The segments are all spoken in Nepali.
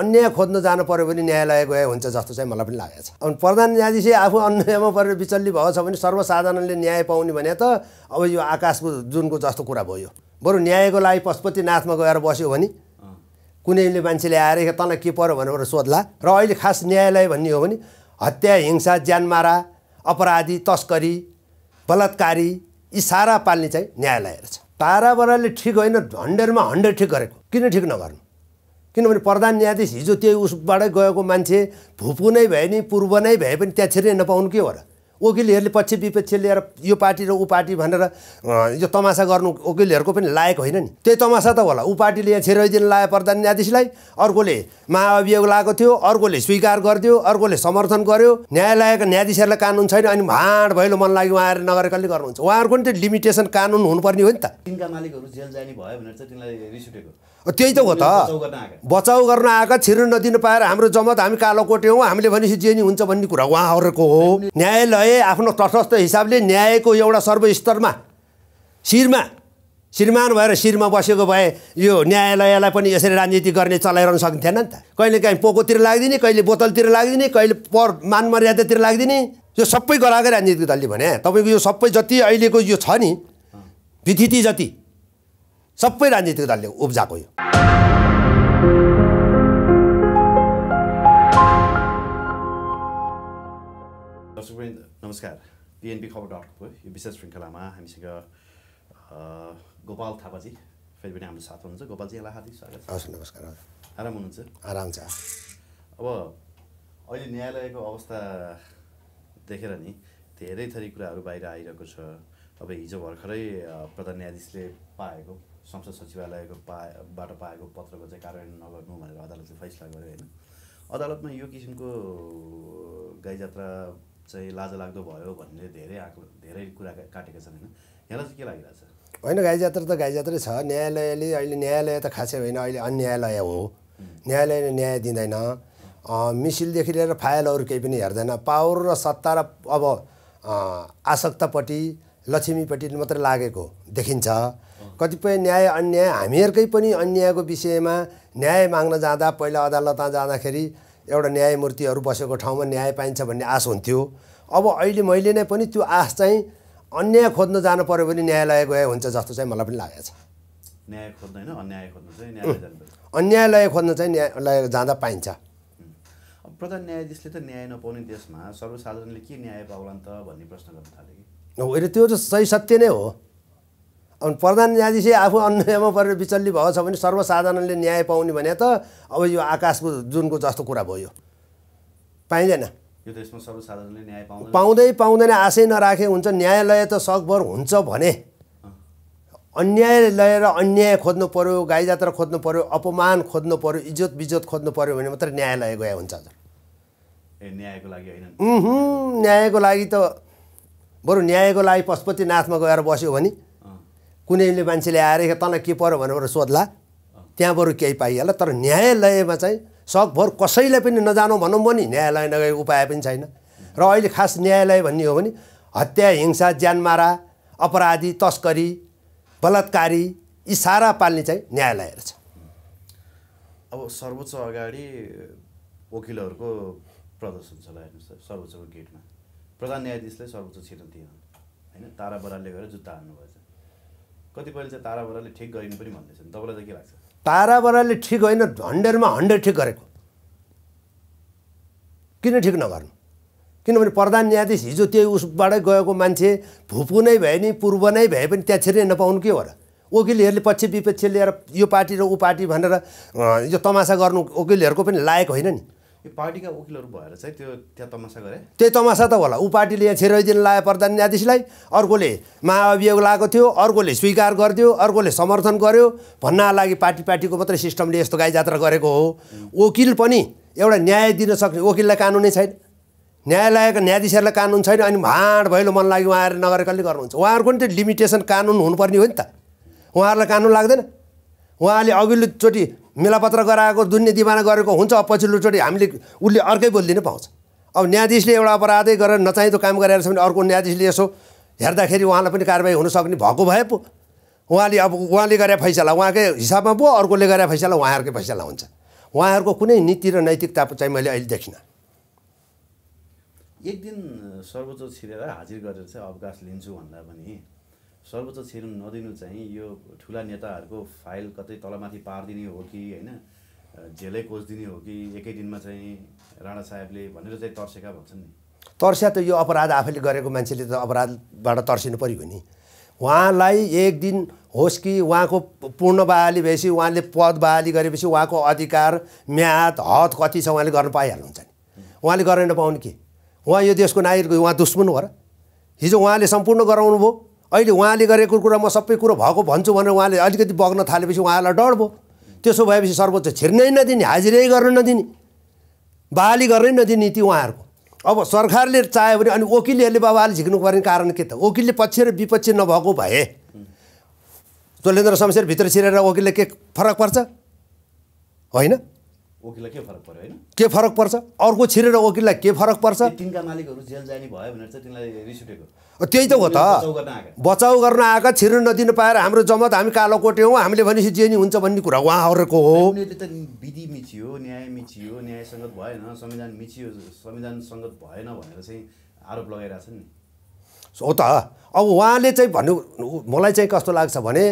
अन्याय खोज्न जानु पऱ्यो भने न्यायालय गए हुन्छ जस्तो चाहिँ मलाई पनि लागेको छ अनि प्रधान न्यायाधीश आफू अन्यायमा परेर विचल्ली भएको छ भने सर्वसाधारणले न्याय पाउने भने त अब यो आकाशको जुनको जस्तो कुरा भयो बरु न्यायको लागि पशुपतिनाथमा गएर बस्यो भने कुनैले मान्छेले आएर तँलाई के पऱ्यो भनेर सोध्ला र अहिले खास न्यायालय भन्ने हो भने हत्या हिंसा ज्यानमारा अपराधी तस्करी बलात्कारी यी सारा पाल्ने चाहिँ न्यायालयहरू रहेछ पाराबराले ठिक होइन हन्ड्रेडमा हन्ड्रेड ठिक गरेको किन ठिक नगर्नु किनभने प्रधान न्यायाधीश हिजो त्यही उसबाटै गएको मान्छे भुपु नै भए नि पूर्व नै भए पनि त्यहाँ छिर्नै नपाउनु के हो र वकिलहरूले पक्ष विपक्ष लिएर यो पार्टी र ऊ पार्टी भनेर यो तमासा गर्नु वकिलहरूको पनि लायक होइन नि त्यही तमासा त होला ऊ पार्टीले यहाँ छिराइदिन लायो प्रधान न्यायाधीशलाई अर्कोले महाअभियोग लगाएको थियो अर्कोले स्वीकार गरिदियो अर्कोले समर्थन गर्यो न्यायालयका न्यायाधीशहरूलाई कानुन छैन अनि भाँड भैलो मन लाग्यो उहाँहरू नगरेकाले गर्नुहुन्छ उहाँहरूको नि त्यो लिमिटेसन कानुन हुनुपर्ने हो नि त तिनका मालिकहरू जेल जाने भयो भनेर चाहिँ तिनलाई रिस उठेको त्यही त हो त बचाउ गर्न आएका छिर्न नदिन पाएर हाम्रो जमत हामी कालोकोटे हौँ हामीले भनेपछि जे नि हुन्छ भन्ने कुरा उहाँहरूको हो न्यायालय आफ्नो तटस्थ हिसाबले न्यायको एउटा सर्वस्तरमा शिरमा श्रीमान भएर शिरमा बसेको भए यो न्यायालयलाई पनि यसरी राजनीति गर्ने चलाइरहनु सकिन्थेन नि त कहिले काहीँ पोकोतिर लाग्दिने कहिले बोतलतिर लाग्दिने कहिले पर मान मर्यादातिर लाग्दिने यो सबै गराएकै राजनीतिक दलले भने तपाईँको यो सबै जति अहिलेको यो छ नि विथिति जति सबै राजनीतिक दलले उब्जाएको यो नमस्कार पिएनपी खबर डटको यो विशेष श्रृङ्खलामा हामीसँग गोपाल थापाजी फेरि पनि हाम्रो साथ हुनुहुन्छ गोपालजी यहाँलाई हार्दिक स्वागत छ हस् नमस्कार आराम हुनुहुन्छ आराम छ अब अहिले न्यायालयको अवस्था देखेर नि धेरै थरी कुराहरू बाहिर आइरहेको छ अब हिजो भर्खरै प्रधान न्यायाधीशले पाएको संसद सचिवालयको पाबाट पाएको पत्रको चाहिँ कार्यान्वयन नगर्नु भनेर अदालतले फैसला गर्यो होइन अदालतमा यो किसिमको गाई जात्रा चाहिँ लाजलाग्दो भयो भन्ने धेरै आएको धेरै कुरा काटेका छन् होइन यहाँलाई चाहिँ के छ होइन गाई जात्रा त गाई जात्रै छ न्यायालयले अहिले न्यायालय त खासै होइन अहिले अन्यायालय हो न्यायालयले न्याय दिँदैन मिसिलदेखि लिएर फाइलहरू केही पनि हेर्दैन पावर र सत्ता र अब आसक्तपट्टि लक्ष्मीपट्टि मात्रै लागेको देखिन्छ कतिपय न्याय अन्याय हामीहरूकै पनि अन्यायको विषयमा न्याय माग्न जाँदा पहिला अदालतमा जाँदाखेरि एउटा न्यायमूर्तिहरू बसेको ठाउँमा न्याय पाइन्छ भन्ने आश हुन्थ्यो अब अहिले मैले नै पनि त्यो आश चाहिँ अन्याय खोज्न जानु पऱ्यो भने न्यायालय गए हुन्छ जस्तो चाहिँ मलाई पनि लागेको छ न्याय खोज्दैन अन्याय खोज्न चाहिँ अन्यायलय खोज्न चाहिँ न्यायालय जाँदा पाइन्छ प्रधान न्यायाधीशले त न्याय नपाउने देशमा सर्वसाधारणले के न्याय पाउला नि त भन्ने प्रश्न गर्न थाले कि होइन त्यो त सही सत्य नै हो अनि प्रधान न्यायाधीश आफू अन्यायमा परेर विचल्ली भएको छ भने सर्वसाधारणले न्याय पाउने भने त अब यो आकाशको जुनको जस्तो कुरा भयो पाइँदैन पाउँदै पाउँदैन आशै नराखे हुन्छ न्यायालय त सकभर हुन्छ भने अन्याय लिएर अन्याय खोज्नु पऱ्यो गाई जात्रा खोज्नु पऱ्यो अपमान खोज्नु पऱ्यो इज्जत बिजोत खोज्नु पऱ्यो भने मात्र न्यायालय गए हुन्छ न्यायको लागि न्यायको लागि त बरु न्यायको लागि पशुपतिनाथमा गएर बस्यो भने कुनैले मान्छेले आएर तल के पऱ्यो भनेर सोध्ला त्यहाँ बरु केही पाइहाल्ला तर न्यायालयमा चाहिँ सकभर कसैलाई पनि नजानु भनौँ भने न्यायालय नगएको उपाय पनि छैन र अहिले खास न्यायालय भन्ने हो भने हत्या हिंसा ज्यानमारा अपराधी तस्करी बलात्कारी यी सारा पाल्ने चाहिँ न्यायालयहरू रहेछ अब सर्वोच्च अगाडि वकिलहरूको प्रदर्शन छ हेर्नुहोस् सर्वोच्चको गेटमा प्रधान न्यायाधीशले सर्वोच्च छिर्न दिएन होइन तारा बरालले गएर जुत्ता हाल्नुभएछ कतिपयले चाहिँ तारा बराले ठिक गरिनु पनि भन्दैछन् तपाईँलाई चाहिँ के लाग्छ तारा बराले ठिक होइन हन्ड्रेडमा हन्ड्रेड ठिक गरेको किन ठिक नगर्नु किनभने प्रधान न्यायाधीश हिजो त्यो उसबाटै गएको मान्छे भुपू नै भए नि पूर्व नै भए पनि त्यहाँ छिर्नै नपाउनु के हो र वकिलहरूले पछि विपक्ष लिएर यो पार्टी र ऊ पार्टी भनेर यो तमासा गर्नु वकिलहरूको पनि लायक होइन नि यो पार्टीका वकिलहरू भएर चाहिँ त्यो त्यहाँ तमासा गरे त्यही तमासा त होला ऊ पार्टीले यहाँ छिरोइदिन लायो प्रधान न्यायाधीशलाई अर्कोले महाअभियोग लगाएको थियो अर्कोले स्वीकार गरिदियो अर्कोले समर्थन गर्यो भन्ना लागि पार्टी पार्टीको मात्रै सिस्टमले यस्तो गाई जात्रा गरेको हो वकिल पनि एउटा न्याय दिन सक्ने वकिललाई कानुनै छैन न्यायालयका न्यायाधीशहरूलाई कानुन छैन अनि भाँड भैलो मन लाग्यो उहाँहरू नगरेकोले गर्नुहुन्छ उहाँहरूको नि त लिमिटेसन कानुन हुनुपर्ने हो नि त उहाँहरूलाई कानुन लाग्दैन उहाँले अघिल्लोचोटि मिलापत्र गराएको दुन्ने दिमाना गरेको हुन्छ पछिल्लोचोटि हामीले उसले अर्कै बोलिदिनु पाउँछ अब न्यायाधीशले एउटा अपराधै गरेर नचाहिँदो काम गरेर छ भने अर्को न्यायाधीशले यसो हेर्दाखेरि उहाँलाई पनि कारवाही हुनसक्ने भएको भए पो उहाँले अब उहाँले गरे फैसला उहाँकै हिसाबमा पो अर्कोले गरे फैसला उहाँहरूकै फैसला हुन्छ उहाँहरूको कुनै नीति र नैतिकता चाहिँ मैले अहिले देखिनँ एक दिन सर्वोच्च छिरेर हाजिर गरेर चाहिँ अवकाश लिन्छु भन्दा पनि सर्वोच्च छिर्न नदिनु चाहिँ यो ठुला नेताहरूको फाइल कतै तलमाथि पारिदिने हो कि होइन झेलै कोचिदिने हो कि एकै दिनमा चाहिँ राणा साहेबले भनेर चाहिँ तर्सेका भन्छन् नि तर्स्या त यो अपराध आफैले गरेको मान्छेले त अपराधबाट तर्सिनु पऱ्यो नि उहाँलाई एक दिन होस् कि उहाँको पूर्ण बहाली भएपछि उहाँले पद बहाली गरेपछि उहाँको अधिकार म्याद हद कति छ उहाँले गर्न पाइहाल्नुहुन्छ नि उहाँले गरेर नपाउने के उहाँ यो देशको नागरिक उहाँ दुश्मन हो र हिजो उहाँले सम्पूर्ण गराउनु भयो अहिले उहाँले गरेको कुरा म सबै कुरो भएको भन्छु भनेर उहाँले अलिकति बग्न थालेपछि उहाँलाई डर भयो त्यसो भएपछि सर्वोच्च छिर्नै नदिने हाजिरै गर्न नदिने बहाली गर्नै नदिने ती उहाँहरूको अब सरकारले चाह्यो भने अनि वकिलहरूले बाबाले झिक्नु पर्ने कारण के त वकिलले पक्ष र विपक्ष नभएको भए जोलेन्द्र शमशेर भित्र छिरेर वकिलले के फरक पर्छ होइन वकिललाई के फरक पर्यो होइन के फरक पर्छ अर्को छिरेर वकिललाई के फरक पर्छ तिनका मालिकहरू जेल जाने भयो भनेर चाहिँ तिनलाई रिस उठेको त्यही त हो त बचाउ गर्न आएका छिर्न नदिन पाएर हाम्रो जमत हामी कालोकोटे हौँ हामीले भनेपछि जेनी हुन्छ भन्ने कुरा उहाँहरूको हो त विधि मिचियो न्याय मिचियो न्याय सङ्गत भएन संविधान मिचियो संविधान सङ्गत भएन भनेर चाहिँ आरोप लगाइरहेको नि हो त अब उहाँले चाहिँ भन्नु मलाई चाहिँ कस्तो लाग्छ भने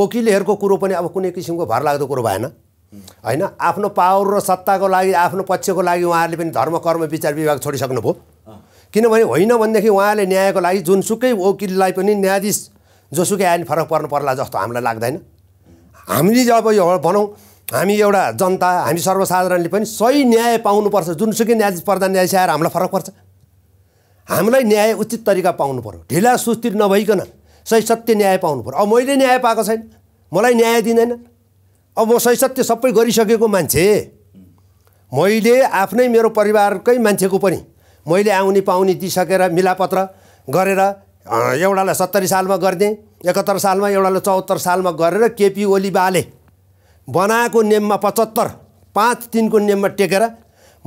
वकिलहरूको कुरो पनि अब कुनै किसिमको भार लाग्दो कुरो भएन होइन आफ्नो पावर र सत्ताको लागि आफ्नो पक्षको लागि उहाँहरूले पनि धर्म कर्म विचार विभाग छोडिसक्नुभयो किनभने होइन भनेदेखि उहाँले न्यायको लागि जुनसुकै वकिललाई पनि न्यायाधीश जोसुकै आयो भने फरक पर्नु पर्ला जस्तो हामीलाई लाग्दैन हामीले जब यो भनौँ हामी एउटा जनता हामी सर्वसाधारणले पनि सही न्याय पाउनुपर्छ जुनसुकै न्यायाधीश प्रधान न्यायाधीश आएर हामीलाई फरक पर्छ हामीलाई न्याय उचित तरिका पाउनु पऱ्यो ढिला सुस्थिर नभइकन सही सत्य न्याय पाउनु पऱ्यो अब मैले न्याय पाएको छैन मलाई न्याय दिँदैन अब सत्य सबै गरिसकेको मान्छे मैले आफ्नै मेरो परिवारकै मान्छेको पनि मैले आउने पाउने दिइसकेर मिलापत्र गरेर एउटालाई सत्तरी सालमा गरिदिएँ एकहत्तर सालमा एउटालाई चौहत्तर सालमा गरेर केपी ओली बाले बनाएको नियममा पचहत्तर पाँच तिनको नियममा टेकेर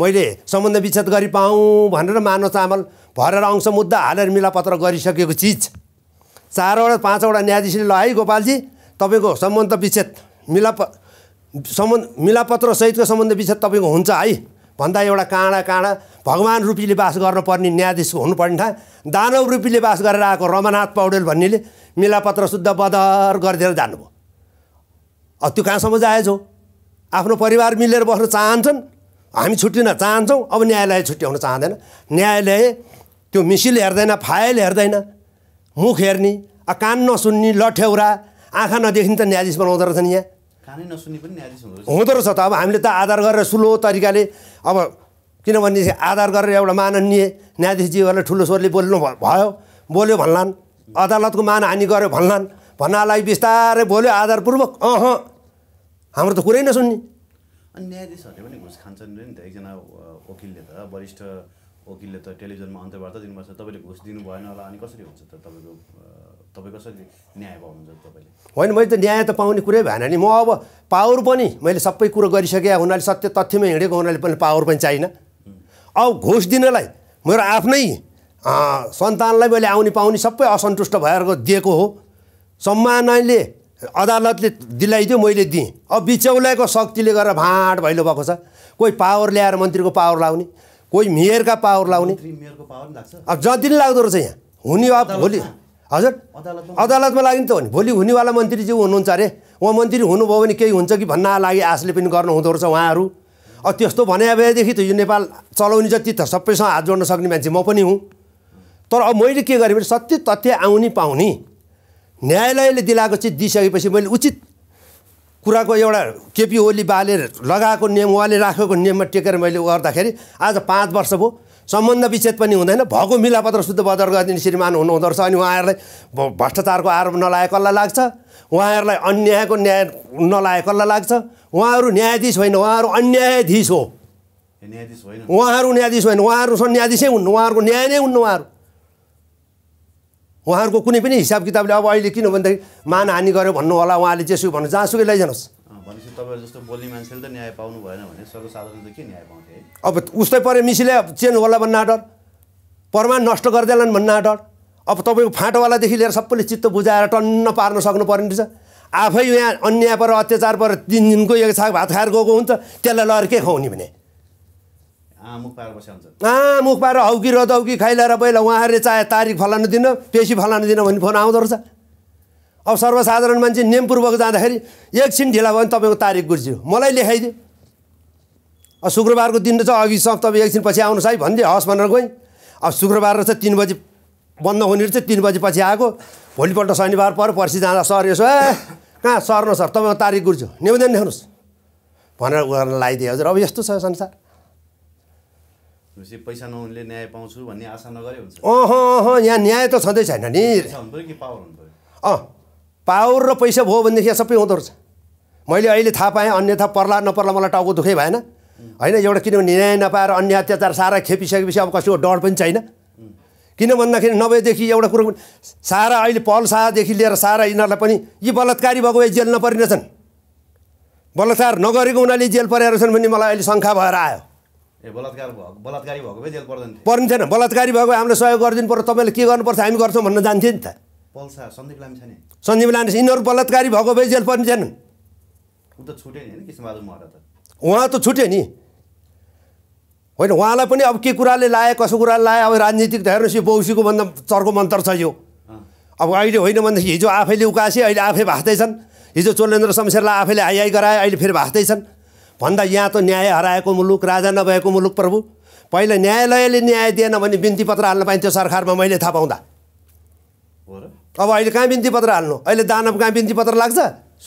मैले सम्बन्ध विच्छेद गरिपाऊँ पाऊँ भनेर मानव चामल भरेर अंश मुद्दा हालेर मिलापत्र गरिसकेको चिज चारवटा पाँचवटा न्यायाधीशले ल है गोपालजी तपाईँको सम्बन्ध विच्छेद मिलाप सम्बन्ध मिलापत्र सहितको सम्बन्ध विच्छेद तपाईँको हुन्छ है भन्दा एउटा काँडा काँडा भगवान् रूपीले बास गर्नुपर्ने न्यायाधीश हुनुपर्ने ठाँ दानव रूपीले बास गरेर आएको रमानाथ पौडेल भन्नेले मिलापत्र शुद्ध बदर गरिदिएर जानुभयो अब त्यो कहाँसम्म जाएछ आफ्नो परिवार मिलेर बस्न चाहन्छन् हामी छुट्टिन चाहन्छौँ अब न्यायालय छुट्याउन चाहँदैन न्यायालय त्यो मिसिल हेर्दैन फाइल हेर्दैन मुख हेर्ने कान नसुन्ने लठ्याउरा आँखा नदेखिने त न्यायाधीश बनाउँदो रहेछन् यहाँ हुँदो रहेछ त अब हामीले त आधार गरेर सुलो तरिकाले अब किनभने आधार गरेर एउटा माननीय न्यायाधीशजीहरूले ठुलो स्वरले बोल्नु भयो बोल्यो भन्लान् अदालतको मानहानि गर्यो भन्लान् भन्नालाई बिस्तारै बोल्यो आधारपूर्वक अह हाम्रो त कुरै नसुन्ने अनि न्यायाधीशहरूले पनि घुस खान्छन् नि त एकजना वकिलले त वरिष्ठ वकिलले त टेलिभिजनमा अन्तर्वार्ता दिनुपर्छ तपाईँले घुस दिनु भएन होला अनि कसरी हुन्छ त तपाईँको होइन मैले त न्याय त पाउने कुरै भएन नि म अब पावर पनि मैले सबै कुरो गरिसकेँ हुनाले सत्य तथ्यमा हिँडेको हुनाले पनि पावर पनि चाहिन अब घोष दिनलाई मेरो आफ्नै सन्तानलाई मैले आउने पाउने सबै असन्तुष्ट भएर दिएको हो सम्मानले अदालतले दिलाइदियो मैले दिएँ अब बिचौलाको शक्तिले गरेर भाँड भैलो भएको छ कोही पावर ल्याएर मन्त्रीको पावर लाउने कोही मेयरका पावर लाउने अब जति नै लाग्दो रहेछ यहाँ हुने अब भोलि हजुर अदालतमा लागि त हो नि भोलि हुनेवाला मन्त्रीज्यू हुनुहुन्छ अरे उहाँ मन्त्री हुनुभयो भने केही हुन्छ कि भन्न लागि आशले पनि गर्नु हुँदो रहेछ उहाँहरू अब त्यस्तो भने भएदेखि त यो नेपाल चलाउने जति त सबैसँग हात जोड्न सक्ने मान्छे म पनि हुँ तर अब मैले के गरेँ भने सत्य तथ्य आउने पाउने न्यायालयले दिलाएको चिज दिइसकेपछि मैले उचित कुराको एउटा केपी ओली बाले लगाएको नियम उहाँले राखेको नियममा टेकेर मैले गर्दाखेरि आज पाँच वर्ष भयो सम्बन्ध विच्छेद पनि हुँदैन भएको मिलापत्र शुद्ध बदर गरिदिने श्रीमान हुनुहुँदो रहेछ अनि उहाँहरूलाई भ्रष्टाचारको आरोप नलाए कसलाई लाग्छ उहाँहरूलाई अन्यायको न्याय नलाए कसलाई लाग्छ उहाँहरू न्यायाधीश होइन उहाँहरू अन्यायाधीश हो न्यायाधीश होइन उहाँहरू न्यायाधीश होइन उहाँहरू न्यायाधीशै हुन् उहाँहरूको न्याय नै हुन् उहाँहरू उहाँहरूको कुनै पनि हिसाब किताबले अब अहिले किन भनेदेखि मानहानि गर्यो भन्नु होला उहाँले जेसुकै भन्नु जहाँसुकै लैजानुहोस् भनेपछि जस्तो बोल्ने मान्छेले त न्याय पाउनु भएन भने सर्वसाधारणले के न्याय पाउँथे है अब उस्तै पऱ्यो मिसीले चेन होला भन्न आडर प्रमाण नष्ट गरिदेलान् भन्न आडर अब तपाईँको फाँटोवालादेखि लिएर सबैले चित्त बुझाएर टन्न पार्न सक्नु पर्ने रहेछ आफै यहाँ अन्याय पर अत्याचार पर तिन दिनको एक छाक भात खाएर गएको हुन्छ त्यसलाई लगेर के खुवाउने भने आमुख पाएर आमुख पाएर हौकी रदौकी खाइलाएर पहिला उहाँहरूले चाहे तारिक फलानु दिन पेसी फलानु दिन भन्ने फोन आउँदो रहेछ अब सर्वसाधारण मान्छे नियमपूर्वक जाँदाखेरि एकछिन ढिला भयो भने तपाईँको तारिक गुर्जियो मलाई लेखाइदियो अब शुक्रबारको दिन रहेछ अघि सब तपाईँ एकछिन पछि आउनुहोस् है भनिदियो हस् भनेर गएँ अब शुक्रबार रहेछ तिन बजी बन्द हुने रहेछ तिन बजी पछि आएको भोलिपल्ट शनिबार पऱ्यो पर्सि जाँदा सर यसो ए कहाँ सर न सर तपाईँको तारिक गुर्ज्यो निवेदन लेख्नुहोस् भनेर उनीहरूलाई लगाइदिए हजुर अब यस्तो छ संसार पैसा नहुनेले न्याय पाउँछु भन्ने आशा नगरे हुन्छ अँ यहाँ न्याय त छँदै छैन नि अँ पावर र पैसा भयो भनेदेखि यहाँ सबै हुँदो रहेछ मैले अहिले थाहा पाएँ अन्यथा पर्ला नपर्ला मलाई टाउको दुखै भएन होइन एउटा किनभने न्याय नपाएर अन्य अत्याचार सारा खेपिसकेपछि अब कसैको डर पनि छैन किन भन्दाखेरि नभएदेखि एउटा कुरो सारा अहिले पल शाहदेखि लिएर सारा यिनीहरूलाई पनि यी बलात्कारी भएको भए जेल नपरिनेछन् बलात्कार नगरेको हुनाले जेल परेर छन् भन्ने मलाई अहिले शङ्का भएर आयो ए बलात्कार बलात्कारी भएको पर्दैन पर्ने थिएन बलात्कारी भएको हामीलाई सहयोग गरिदिनु पर्यो तपाईँले के गर्नुपर्छ हामी गर्छौँ भन्न जान्थ्यो नि त सन्दीप लामिछाने यिनीहरू बलात्कारी भएको भए जेल पर्ने थिएनन् उहाँ त छुट्यो नि होइन उहाँलाई पनि अब के कुराले लाए कसो कुराले लाए अब राजनीतिक त हेर्नुहोस् यो बौसीको भन्दा चर्को मन्तर छ यो अब अहिले होइन भनेदेखि हिजो आफैले उकासे अहिले आफै भाँच्दैछन् हिजो चोलेन्द्र शमशेरलाई आफैले हाइआई गराए अहिले फेरि भाँच्दैछन् भन्दा यहाँ त न्याय हराएको मुलुक राजा नभएको मुलुक प्रभु पहिला न्यायालयले न्याय दिएन भने बिन्ती पत्र हाल्न पाइन्थ्यो सरकारमा मैले थाहा पाउँदा अब अहिले कहाँ बिन्ती पत्र हाल्नु अहिले दानव कहाँ बिन्ती पत्र लाग्छ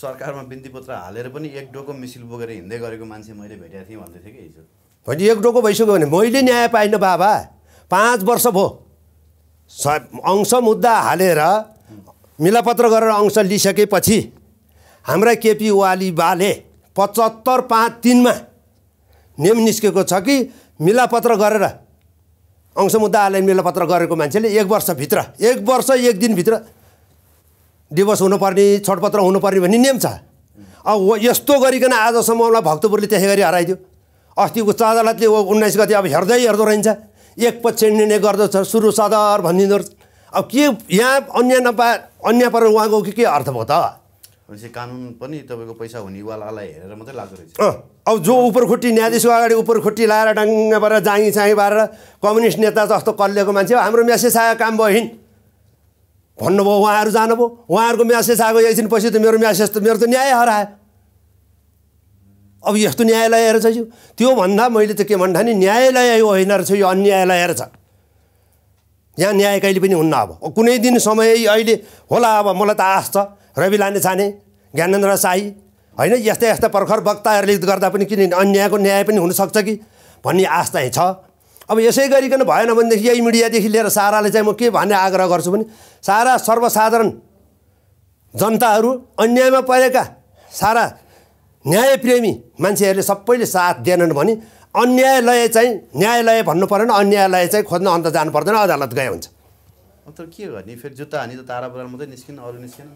सरकारमा बिन्ती पत्र हालेर पनि एक डोको मिसिल बोकेर हिँड्दै गरेको मान्छे मैले भेटेको थिएँ भन्दै थिएँ कि हिजो भने एक डोको भइसक्यो भने मैले न्याय पाइनँ बाबा पाँच वर्ष भयो अंश मुद्दा हालेर मिलापत्र गरेर अंश लिइसकेपछि हाम्रा केपी वाली बाले पचहत्तर पाँच तिनमा नियम निस्केको छ कि मिलापत्र गरेर अंश मुद्दा मिलापत्र गरेको मान्छेले एक वर्षभित्र एक वर्ष एक दिनभित्र दिवस हुनुपर्ने छटपत्र हुनुपर्ने भन्ने नियम छ अब यस्तो गरिकन आजसम्म उसलाई भक्तपुरले त्यसै गरी हराइदियो अस्ति अस्तिको चादरलातले उन्नाइस गति अब हेर्दै हेर्दो रहन्छ एक पक्ष निर्णय गर्दछ सुरु सदर भनिदिँदो रहेछ अब के यहाँ अन्य नपा अन्य पर उहाँको के अर्थ भयो त भनेपछि कानुन पनि तपाईँको पैसा हुनेवालालाई हेरेर मात्रै लाग्दो रहेछ अब जो उपरखुट्टी न्यायाधीशको अगाडि उपरखुट्टी लाएर डाङ्गाबाट जाँगी चाहिँ बारेर कम्युनिस्ट नेता जस्तो कल्लेको मान्छे हाम्रो म्यासेज आयो काम भयो हिँड भन्नुभयो उहाँहरू जानुभयो उहाँहरूको म्यासेज आएको एकछिनपछि त मेरो म्यासेज त मेरो त न्याय हरायो अब यस्तो न्यायालयहरू छ यो त्योभन्दा मैले त के भन्दा नि न्यायालय यो होइन रहेछ यो अन्यायालयहरू छ यहाँ न्याय कहिले पनि हुन्न अब कुनै दिन समय अहिले होला अब मलाई त आश छ रवि लाने छाने ज्ञानेन्द्र साई होइन यस्ता यस्ता प्रखर वक्ताहरूले गर्दा पनि किन अन्यायको न्याय पनि हुनसक्छ कि भन्ने आस्था छ अब यसै गरिकन भएन भनेदेखि यही मिडियादेखि लिएर साराले चाहिँ म के भन्ने आग्रह गर्छु भने सारा सर्वसाधारण जनताहरू अन्यायमा परेका सारा न्यायप्रेमी मान्छेहरूले सबैले साथ दिएनन् भने अन्यायलय चाहिँ न्यायालय भन्नु परेन अन्यायलय चाहिँ खोज्न अन्त जानु पर्दैन अदालत गए हुन्छ अन्त के गर्ने फेरि जुत्ता हानी त तारा बजार मात्रै निस्किन अरू निस्किन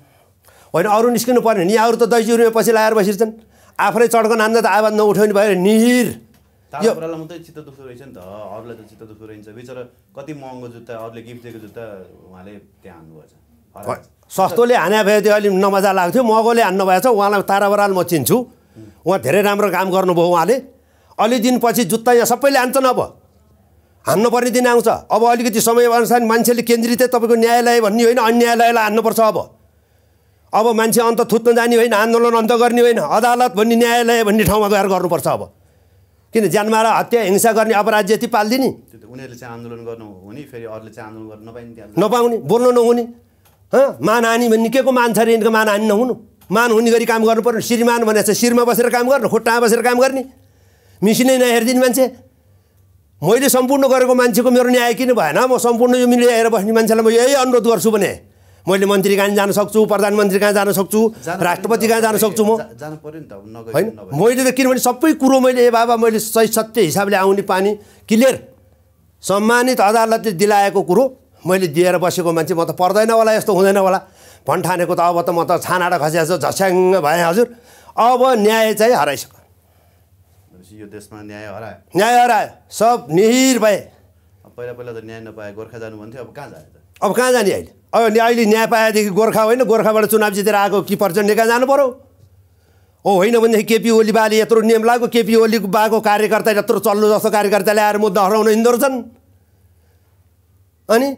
होइन अरू निस्किनु पर्ने नि अरू त दैजी रुपियाँ पछि लगाएर बसिरहेछन् आफूलाई चढ्को नान्दा त आवाज नउठाउने भयो निहिर यो मात्रै चित्त दुख्दो रहेछ नि त अरूलाई त चित्त दुख्दो रहन्छ बिचरा कति महँगो जुत्ता अरूले गिफ्ट दिएको जुत्ता उहाँले त्यहाँ हान्नुभएछ सस्तोले हाने भए त्यो अलिक नमजा लाग्थ्यो महँगोले हान्नु भएछ उहाँलाई तारा बराल म चिन्छु उहाँ धेरै राम्रो काम गर्नुभयो उहाँले अलि दिनपछि जुत्ता यहाँ सबैले हान्छन् अब हान्नुपर्ने दिन आउँछ अब अलिकति समयअनुसार मान्छेले केन्द्रितै तपाईँको न्यायालय भन्ने होइन अन्यायालयलाई हान्नुपर्छ अब अब मान्छे अन्त थुत्न जाने होइन आन्दोलन अन्त गर्ने होइन अदालत भन्ने न्यायालय भन्ने ठाउँमा गएर गर्नुपर्छ अब किन ज्यानमार हत्या हिंसा गर्ने अपराध जति पालिदिने उनीहरूले चाहिँ आन्दोलन गर्नु हुने फेरि अरूले चाहिँ आन्दोलन गर्न नपाइने नपाउने बोल्नु नहुने मानहानी भन्ने के को मान छ अरे यिनको मानहानी नहुनु मान हुने गरी काम गर्नु पर्ने श्रीमान भने चाहिँ शिरमा बसेर काम गर्नु खुट्टामा बसेर काम गर्ने मिसिनै नहेरिदिने मान्छे मैले सम्पूर्ण गरेको मान्छेको मेरो न्याय किन भएन म सम्पूर्ण यो मिलेर बस्ने मान्छेलाई म यही अनुरोध गर्छु भने मैले मन्त्री कहाँ जान सक्छु प्रधानमन्त्री कहाँ जान सक्छु राष्ट्रपति कहाँ जान सक्छु म होइन मैले त किनभने सबै कुरो मैले ए बाबा मैले सही सत्य हिसाबले आउने पानी क्लियर सम्मानित अदालतले दिलाएको कुरो मैले दिएर बसेको मान्छे म त पर्दैन होला यस्तो हुँदैन होला भन्ठानेको त अब त म त छानाडा खसिया झस्याङ भएँ हजुर अब न्याय चाहिँ हराइसक्यो यो देशमा न्याय हरायो न्याय हरायो सब निहिर भए पहिला पहिला त न्याय नपाए गोर्खा जानु भन्थ्यो अब कहाँ जाने त अब कहाँ जाने अहिले अब अहिले न्याय पाएदेखि गोर्खा होइन गोर्खाबाट चुनाव जितेर आएको कि प्रचण्ड निकाय जानु पऱ्यो हो होइन भनेदेखि केपी ओली बाले यत्रो नियम लाग्यो केपी ओली बाको कार्यकर्ता यत्रो चल्लो जस्तो कार्यकर्ताले आएर मुद्दा हराउन हिँड्दो रहेछन् अनि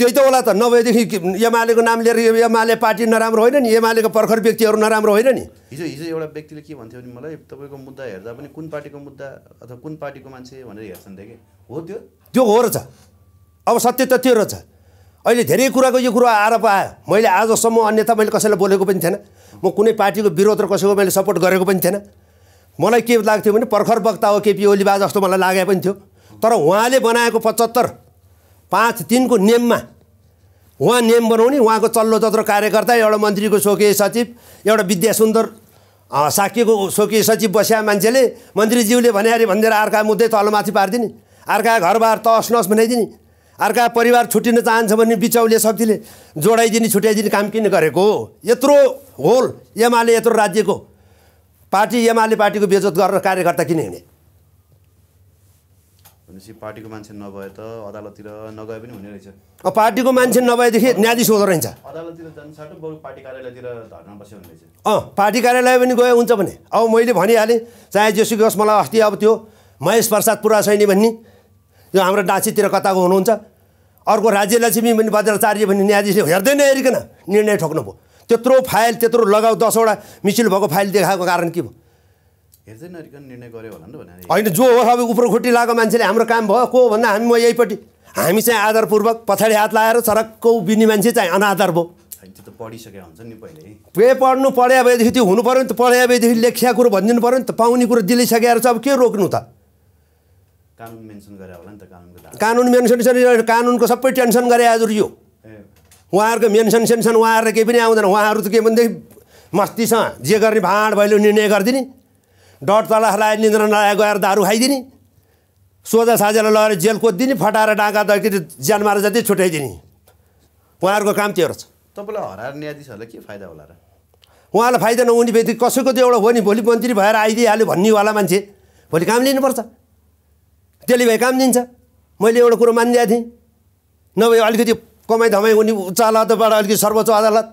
त्यही त होला त नभएदेखि एमालेको नाम लिएर एमाले पार्टी नराम्रो होइन नि एमालेको प्रखर व्यक्तिहरू नराम्रो होइन नि हिजो हिजो एउटा व्यक्तिले के भन्थ्यो भने मलाई तपाईँको मुद्दा हेर्दा पनि कुन पार्टीको मुद्दा अथवा कुन पार्टीको मान्छे भनेर हेर्छन् त के हो त्यो त्यो हो रहेछ अब सत्य त त्यो रहेछ अहिले धेरै कुराको यो कुरो आरोप आयो मैले आजसम्म अन्यथा मैले कसैलाई बोलेको पनि थिएन म कुनै पार्टीको विरोध र कसैको मैले सपोर्ट गरेको पनि थिएन मलाई के लाग्थ्यो भने पर्खर वक्ता हो केपी ओलीबा जस्तो मलाई लागे पनि थियो तर उहाँले बनाएको पचहत्तर पाँच तिनको नेममा उहाँ नेम बनाउने उहाँको चल्लो चत्रो कार्यकर्ता एउटा मन्त्रीको स्वकीय सचिव एउटा विद्यासुन्दर साकेको स्वकीय सचिव बस्या मान्छेले मन्त्रीज्यूले भने अरे भनेर अर्का मुद्दै तलमाथि पारिदिने अर्का घरबार तस नस बनाइदिने अर्का परिवार छुट्टिन चाहन्छ भने बिचौले शक्तिले जोडाइदिने छुट्याइदिने काम किन गरेको हो यत्रो होल एमाले यत्रो राज्यको पार्टी एमाले पार्टीको बेजोत गरेर कार्यकर्ता किन हिँड्ने भनेपछि पार्टीको मान्छे नभए त अदालततिर नगए पनि हुने रहेछ अब पार्टीको मान्छे नभएदेखि न्यायाधीश हुँदो रहेछ अँ पार्टी कार्यालय पनि गयो हुन्छ भने अब मैले भनिहालेँ चाहे जेसुकी होस् मलाई अस्ति अब त्यो महेश प्रसाद पुरा छैन भन्ने यो हाम्रो डाँचीतिर कताको हुनुहुन्छ अर्को राज्यलक्ष्मी भन्ने बज्राचार्य भन्ने न्यायाधीशले नै हेरिकन निर्णय ठोक्नु भयो त्यत्रो फाइल त्यत्रो लगाउ दसवटा मिसिल भएको फाइल देखाएको कारण के भयो होइन जो हो सबै खुट्टी लगाएको मान्छेले हाम्रो काम भयो को भन्दा हामी म यहीपट्टि हामी चाहिँ आधारपूर्वक पछाडि हात लगाएर सडकको बिनी मान्छे चाहिँ अनादर भयो त्यो हुन्छ नि पहिले पे पढ्नु पढाए भएदेखि त्यो हुनु पऱ्यो नि त पढाए भएदेखि लेखिया कुरो भनिदिनु पऱ्यो नि त पाउने कुरो दिलिसकेर चाहिँ अब के रोक्नु त कानुन मेन्सन गरे होला नि त कानुनको सबै टेन्सन गरे हजुर यो उहाँहरूको मेन्सन सेन्सन उहाँहरू केही पनि आउँदैन उहाँहरू त के भनेदेखि मस्तीसँग जे गर्ने भाँड भैलो निर्णय गरिदिने डट तल हलाएर निन्द्र नलाए गएर दारू खाइदिने सोझा साझालाई लगेर जेल कोदिदिने फटाएर डाँगा त ज्यान मारेर जति छुट्याइदिने उहाँहरूको काम त्यो रहेछ तपाईँलाई हराएर न्यायाधीशहरूलाई के फाइदा होला र उहाँलाई फाइदा नहुने व्यक्ति कसैको त्यो एउटा हो नि भोलि मन्त्री भएर आइदिइहाल्यो भन्नेवाला मान्छे भोलि काम लिनुपर्छ त्यसले भए काम दिन्छ मैले एउटा कुरो मानिदिएको थिएँ नभए अलिकति कमाइ धमाइ हुने उच्च अदालतबाट अलिकति सर्वोच्च अदालत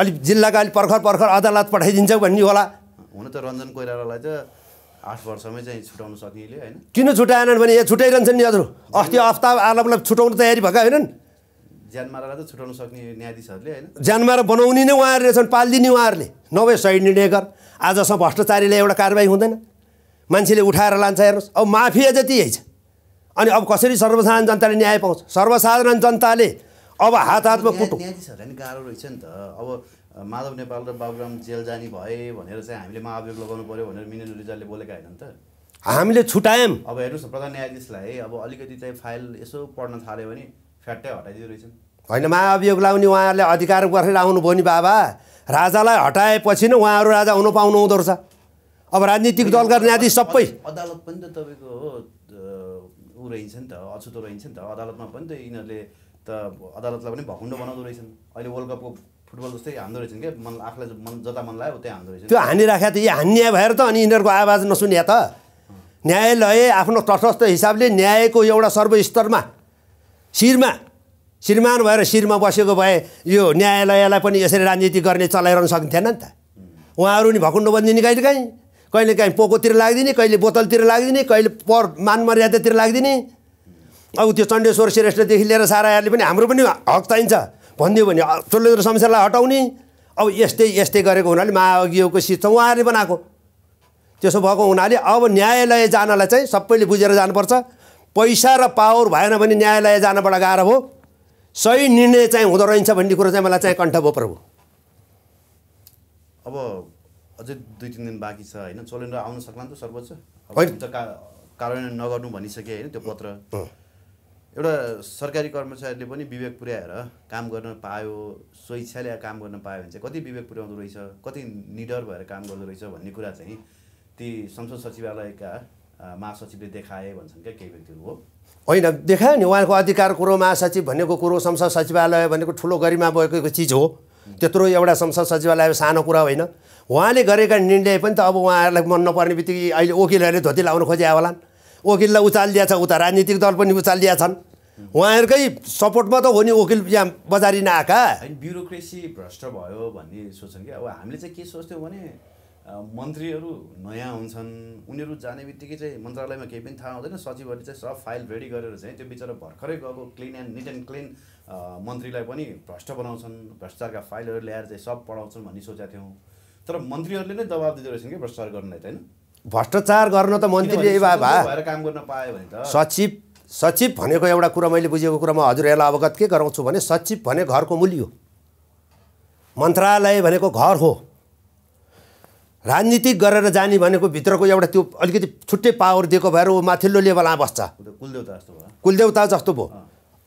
अलिक जिल्लाका अलिक पर्खर पर्खर अदालत पठाइदिन्छ भन्ने होला हुन त रञ्जन कोइरालालाई त आठ वर्षमै चाहिँ छुट्याउनु सकिएले होइन किन छुट्याएनन् भने यहाँ छुट्याइरहन्छन् नि हजुर अस्ति हप्ता आलमलाई छुट्याउनु तयारी भएका होइनन् ज्यानमारालाई त छुट्याउनु सक्ने न्यायाधीशहरूले होइन ज्यानमारा बनाउने नै उहाँहरूले छन् पालिदिने उहाँहरूले नभए सही निर्णय गर आजसम्म भ्रष्टाचारीलाई एउटा कारवाही हुँदैन मान्छेले उठाएर लान्छ हेर्नुहोस् अब माफिया जति यही छ अनि अब कसरी सर्वसाधारण जनताले न्याय पाउँछ सर्वसाधारण जनताले अब हात हातमा कुटो गाह्रो रहेछ नि त अब माधव नेपाल र बाबुराम जेल जाने भए भनेर चाहिँ हामीले महाभियोग लगाउनु पऱ्यो भनेर मिनेन रिजालले बोलेका होइन नि त हामीले छुट्यायौँ अब हेर्नुहोस् न प्रधान न्यायाधीशलाई अब अलिकति चाहिँ फाइल यसो पढ्न थाल्यो भने फ्याट्टै हटाइदिँदो रहेछन् होइन महाभियोग लगाउने उहाँहरूले अधिकार गरेर आउनु आउनुभयो नि बाबा राजालाई हटाएपछि नै उहाँहरू राजा हुन पाउनु हुँदो रहेछ अब राजनीतिक दलका न्यायाधीश सबै अदालत पनि त तपाईँको हो ऊ रहन्छ नि त अछुतो रहन्छ नि त अदालतमा पनि त यिनीहरूले त अदालतलाई पनि भकुन्डो बनाउँदो रहेछन् अहिले वर्ल्ड कपको फुटबल जस्तै हान्दो रहेछन् क्या मन आफूलाई मन जता मन लाग्यो उतै हान्दो रहेछ त्यो हानिराखेको त यी हान्या भएर त अनि यिनीहरूको आवाज नसुन्या त न्यायालय आफ्नो तटस्थ हिसाबले न्यायको एउटा सर्वस्तरमा शिरमा श्रीमान भएर शिरमा बसेको भए यो न्यायालयलाई पनि यसरी राजनीति गर्ने चलाइरहनु सकिन्थेन नि त उहाँहरू नि भकुन्डो बनिदिने कहिले काहीँ कहिले काहीँ पोकोतिर लागिदिने कहिले बोतलतिर लागिदिने कहिले पर मान मर्यादातिर लागिदिने अब त्यो चण्डेश्वर श्रेष्ठदेखि लिएर साराहरूले पनि हाम्रो पनि हक चाहिन्छ भनिदियो भने चोल्लो समस्यालाई हटाउने अब यस्तै यस्तै गरेको हुनाले महाअघियोको शिक्षा उहाँहरूले बनाएको त्यसो भएको हुनाले अब न्यायालय जानलाई चाहिँ सबैले बुझेर जानुपर्छ पैसा र पावर भएन भने न्यायालय जानबाट गाह्रो हो सही निर्णय चाहिँ हुँदो रहेछ भन्ने कुरो चाहिँ मलाई चाहिँ कण्ठ भयो प्रभु अब अझै दुई तिन दिन बाँकी छ होइन र आउन सक्ला नि त सर्वोच्च कार्यान्वयन नगर्नु भनिसके होइन त्यो पत्र एउटा सरकारी कर्मचारीले पनि विवेक पुर्याएर काम गर्न पायो स्वेच्छाले काम गर्न पायो भने चाहिँ कति विवेक पुर्याउँदो रहेछ कति निडर भएर काम गर्दो रहेछ भन्ने कुरा चाहिँ ती संसद सचिवालयका महासचिवले देखाए भन्छन् क्या केही व्यक्तिहरू हो होइन देखायो नि उहाँको अधिकार कुरो महासचिव भनेको कुरो संसद सचिवालय भनेको ठुलो गरिमा भएको चिज हो त्यत्रो एउटा संसद सचिवालय सानो कुरा होइन उहाँले गरेका निर्णय पनि त अब उहाँहरूलाई मन नपर्ने बित्तिकै अहिले वकिलहरूले धोती लाउनु खोजे होलान् वकिललाई छ उता राजनीतिक दल पनि उचालिदिया छन् उहाँहरूकै सपोर्टमा त हो नि वकिल यहाँ बजारी नआएका ब्युरोक्रेसी भ्रष्ट भयो भन्ने सोच्छन् कि अब हामीले चाहिँ के सोच्थ्यौँ भने मन्त्रीहरू नयाँ हुन्छन् उनीहरू जाने बित्तिकै चाहिँ मन्त्रालयमा केही पनि थाहा हुँदैन सचिवहरूले चाहिँ सब फाइल रेडी गरेर चाहिँ त्यो बिचरा भर्खरै गएको clean and neat and clean मन्त्रीलाई पनि भ्रष्ट बनाउँछन् भ्रष्टाचारका फाइलहरू ल्याएर चाहिँ सब पढाउँछन् भन्ने सोचेका थियौँ तर मन्त्रीहरूले नै दबाब दिँदो रहेछन् कि भ्रष्टाचार गर्नलाई त होइन भ्रष्टाचार गर्न त मन्त्रीले भएर काम गर्न पायो भने त सचिव सचिव भनेको एउटा कुरा मैले बुझेको कुरामा हजुर यसलाई अवगत के गराउँछु भने सचिव भने घरको मूल्य हो मन्त्रालय भनेको घर हो राजनीति गरेर जाने भनेको भित्रको एउटा त्यो अलिकति छुट्टै पावर दिएको भएर ऊ माथिल्लो लेभलमा बस्छ कुलदेवता जस्तो भयो कुलदेवता जस्तो भयो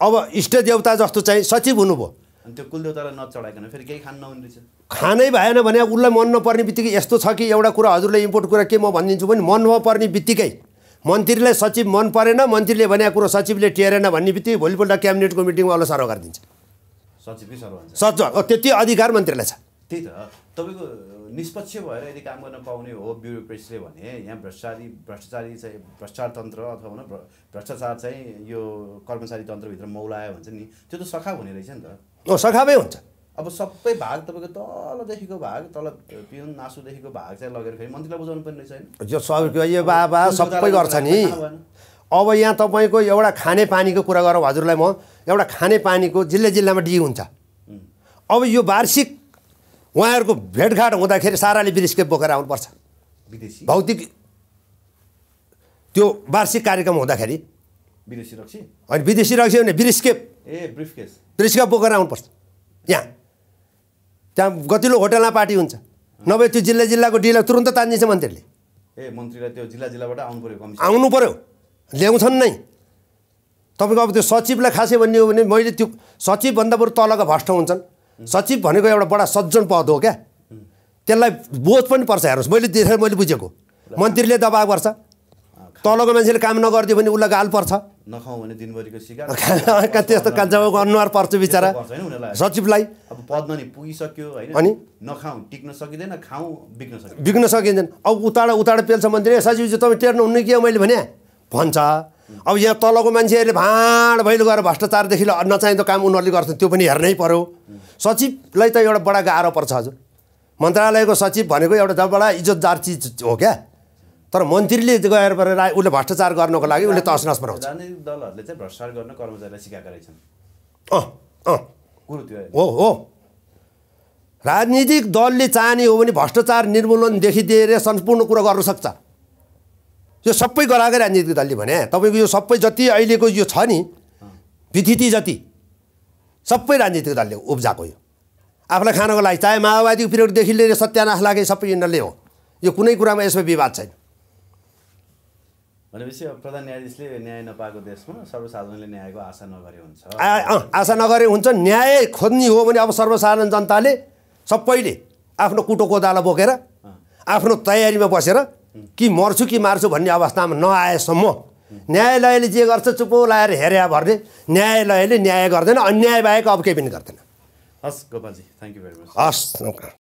अब इष्टदेवता जस्तो चाहिँ सचिव हुनुभयो त्यो नचढाइकन फेरि केही खान नहुने खानै भएन भने उसलाई मन नपर्ने बित्तिकै यस्तो छ कि एउटा कुरा हजुरले इम्पोर्ट कुरा के म भनिदिन्छु भने मन नपर्ने बित्तिकै मन्त्रीलाई सचिव मन परेन मन्त्रीले भनेको कुरो सचिवले टेरेन भन्ने बित्तिकै भोलिपल्ट क्याबिनेटको मिटिङमा उसलाई सर्व गरिदिन्छ सचिवै सर्व सचिव त्यति अधिकार मन्त्रीलाई छ त्यही त तपाईँको निष्पक्ष भएर यदि काम गर्न पाउने हो ब्युरोक्रेसीले भने यहाँ भ्रष्टाचारी भ्रष्टाचारी चाहिँ भ्रष्टाचार तन्त्र अथवा भ्रष्टाचार चाहिँ यो कर्मचारी तन्त्रभित्र मौलायो भन्छ नि त्यो त सखा हुने रहेछ नि त सखामै हुन्छ अब सबै भाग तपाईँको तलदेखिको भाग तल पिउन नासुदेखिको भाग चाहिँ लगेर फेरि मन्त्रीलाई बुझाउनु पर्ने रहेछ यो सब यो बाबा सबै गर्छ नि अब यहाँ तपाईँको एउटा खाने पानीको कुरा गरौँ हजुरलाई म एउटा खाने पानीको जिल्ला जिल्लामा डी हुन्छ अब यो वार्षिक उहाँहरूको भेटघाट हुँदाखेरि साराले बिरिस्केप बोकेर आउनुपर्छ विदेशी भौतिक त्यो वार्षिक कार्यक्रम हुँदाखेरि विदेशी रक्सी होइन विदेशी रक्सी भने बिरिस्केप ए ब्रिफकेस बोकेर आउनुपर्छ यहाँ त्यहाँ गतिलो होटेलमा पार्टी हुन्छ नभए त्यो जिल्ला जिल्लाको डिलर तुरन्त तान्दिन्छ मन्त्रीले ए मन्त्रीलाई त्यो जिल्ला जिल्लाबाट आउनु पऱ्यो आउनु पऱ्यो ल्याउँछन् नै तपाईँको अब त्यो सचिवलाई खासै भन्ने हो भने मैले त्यो सचिवभन्दा बरु तलको भ्रष्ट हुन्छन् सचिव भनेको एउटा बडा सज्जन पद हो क्या त्यसलाई बोझ पनि पर्छ हेर्नुहोस् मैले देखेर मैले बुझेको मन्त्रीले दबाब गर्छ तलको मान्छेले काम नगरिदियो भने उसलाई गाल पर्छ त्यस्तो कान्छाको अनुहार पर्छ बिचरा सचिवलाई अब पुगिसक्यो अनि नखाउँ टिक्न सकिँदैन खाउँ बिग्न सकिन्छ बिग्न सकिँदैन अब उताडा उताडा पेल्छ मन्त्री सचिवजी तपाईँ टेर्नुहुन्न कि मैले भने भन्छ अब यहाँ तलको मान्छेहरूले भाँड भैलो गएर भ्रष्टाचारदेखि नचाहिँदो काम उनीहरूले गर्छन् त्यो पनि हेर्नै पऱ्यो सचिवलाई त एउटा बडा गाह्रो पर्छ हजुर मन्त्रालयको सचिव भनेको एउटा बडा इज्जतदार चिज हो क्या तर मन्त्रीले गएर उसले भ्रष्टाचार गर्नको लागि उसले तस नस बनाउँछ राजनीतिक दलहरूले चाहिँ भ्रष्टाचार गर्न कर्मचारीलाई सिकाएको रहेछन् अँ अँ हो हो राजनीतिक दलले चाहने हो भने भ्रष्टाचार निर्मूलनदेखि दिएर सम्पूर्ण कुरो गर्न सक्छ यो सबै गराएकै राजनीतिक दलले भने तपाईँको यो सबै जति अहिलेको यो छ नि विथिति जति सबै राजनीतिक दलले उब्जाएको यो आफूलाई खानको लागि चाहे माओवादीको पिरियडदेखि लिएर सत्यानाश लागे सबै यिनीहरूले हो यो कुनै कुरामा यसमा विवाद छैन भनेपछि प्रधान न्यायाधीशले न्याय नपाएको देशमा सर्वसाधारणले न्यायको आशा नगरे हुन्छ आशा नगरे हुन्छ न्याय खोज्ने हो भने अब सर्वसाधारण जनताले सबैले आफ्नो कुटो कोदाला बोकेर आफ्नो तयारीमा बसेर कि मर्छु कि मार्छु भन्ने अवस्थामा नआएसम्म न्यायालयले जे गर्छ चुपो लाएर हेर्या भने न्यायालयले न्याय गर्दैन अन्याय बाहेक अब केही पनि गर्दैन हस् Gopalji thank you very much हस्